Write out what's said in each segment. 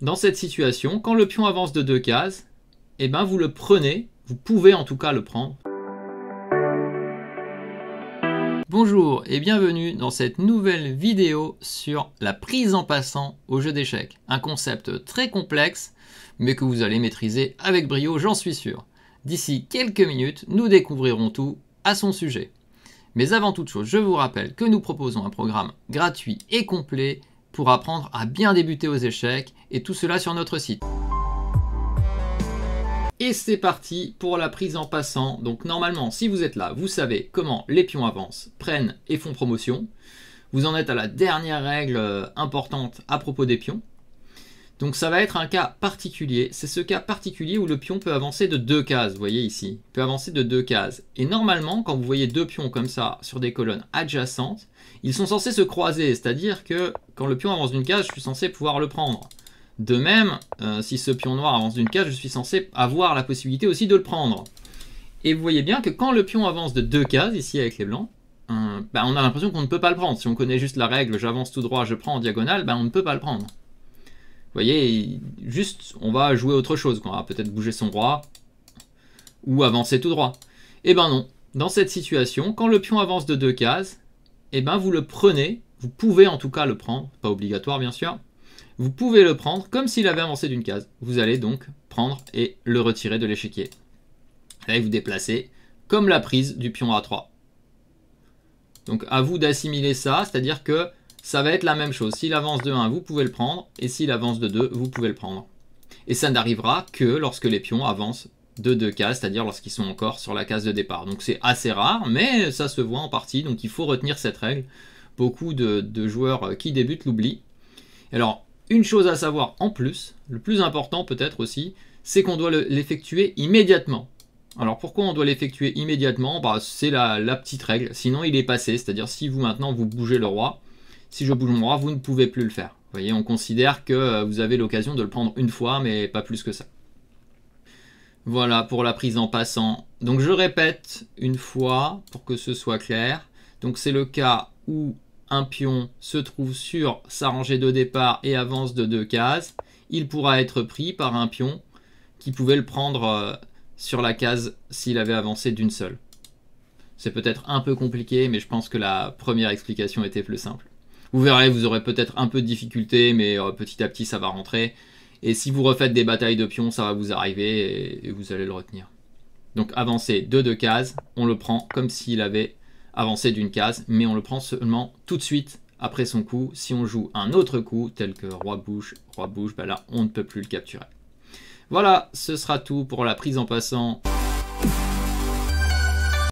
dans cette situation, quand le pion avance de deux cases, eh ben, vous le prenez, vous pouvez en tout cas le prendre. Bonjour et bienvenue dans cette nouvelle vidéo sur la prise en passant au jeu d'échecs. Un concept très complexe, mais que vous allez maîtriser avec brio, j'en suis sûr. D'ici quelques minutes, nous découvrirons tout à son sujet. Mais avant toute chose, je vous rappelle que nous proposons un programme gratuit et complet apprendre à bien débuter aux échecs et tout cela sur notre site. Et c'est parti pour la prise en passant. Donc normalement, si vous êtes là, vous savez comment les pions avancent, prennent et font promotion. Vous en êtes à la dernière règle euh, importante à propos des pions. Donc ça va être un cas particulier. C'est ce cas particulier où le pion peut avancer de deux cases, vous voyez ici. Il peut avancer de deux cases. Et normalement, quand vous voyez deux pions comme ça sur des colonnes adjacentes, ils sont censés se croiser, c'est-à-dire que quand le pion avance d'une case, je suis censé pouvoir le prendre. De même, euh, si ce pion noir avance d'une case, je suis censé avoir la possibilité aussi de le prendre. Et vous voyez bien que quand le pion avance de deux cases, ici avec les blancs, euh, ben, on a l'impression qu'on ne peut pas le prendre. Si on connaît juste la règle, j'avance tout droit, je prends en diagonale, bah on ne peut pas le prendre voyez, juste on va jouer autre chose, on va peut-être bouger son roi ou avancer tout droit. Eh ben non, dans cette situation, quand le pion avance de deux cases, eh ben vous le prenez, vous pouvez en tout cas le prendre, pas obligatoire bien sûr, vous pouvez le prendre comme s'il avait avancé d'une case. Vous allez donc prendre et le retirer de l'échiquier. Et vous déplacez comme la prise du pion A3. Donc à vous d'assimiler ça, c'est-à-dire que ça va être la même chose. S'il avance de 1, vous pouvez le prendre, et s'il avance de 2, vous pouvez le prendre. Et ça n'arrivera que lorsque les pions avancent de deux cases, c'est-à-dire lorsqu'ils sont encore sur la case de départ. Donc c'est assez rare, mais ça se voit en partie, donc il faut retenir cette règle. Beaucoup de, joueurs euh, qui débutent l'oublient. Alors, une chose à savoir en plus, le plus important peut-être aussi, c'est qu'on doit l'effectuer immédiatement. Alors pourquoi on doit l'effectuer immédiatement bah, C'est la, petite règle, sinon il est passé, c'est-à-dire si vous maintenant vous bougez le roi, si je bouge mon bras, vous ne pouvez plus le faire. Vous voyez, on considère que euh, vous avez l'occasion de le prendre une fois, mais pas plus que ça. Voilà pour la prise en passant. Donc je répète une fois pour que ce soit clair. Donc c'est le cas où un pion se trouve sur sa rangée de départ et avance de deux cases. Il pourra être pris par un pion qui pouvait le prendre euh, sur la case s'il avait avancé d'une seule. C'est peut-être un peu compliqué, mais je pense que la première explication était plus simple. Vous verrez, vous aurez peut-être un peu de difficulté, mais euh, petit à petit, ça va rentrer. Et si vous refaites des batailles de pions, ça va vous arriver et, vous allez le retenir. Donc avancer de deux cases, on le prend comme s'il avait avancé d'une case, mais on le prend seulement tout de suite après son coup. Si on joue un autre coup, tel que roi-bouche, roi-bouche, ben là, on ne peut plus le capturer. Voilà, ce sera tout pour la prise en passant.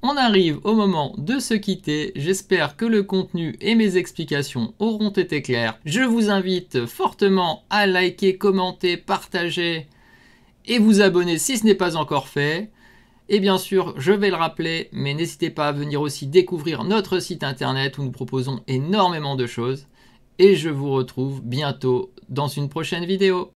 On arrive au moment de se quitter. J'espère que le contenu et mes explications auront été claires. Je vous invite fortement à liker, commenter, partager et vous abonner si ce n'est pas encore fait. Et bien sûr, je vais le rappeler, mais n'hésitez pas à venir aussi découvrir notre site internet où nous proposons énormément de choses. Et je vous retrouve bientôt dans une prochaine vidéo.